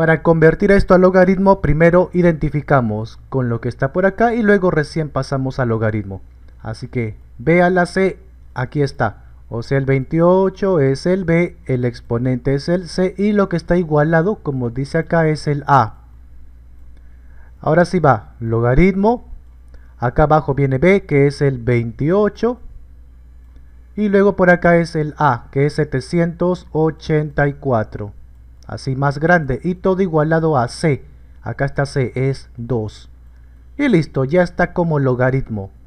Para convertir esto a logaritmo, primero identificamos con lo que está por acá y luego recién pasamos al logaritmo. Así que B a la C, aquí está. O sea, el 28 es el B, el exponente es el C y lo que está igualado, como dice acá, es el A. Ahora sí va, logaritmo. Acá abajo viene B, que es el 28. Y luego por acá es el A, que es 784 así más grande y todo igualado a c, acá está c es 2. Y listo, ya está como logaritmo.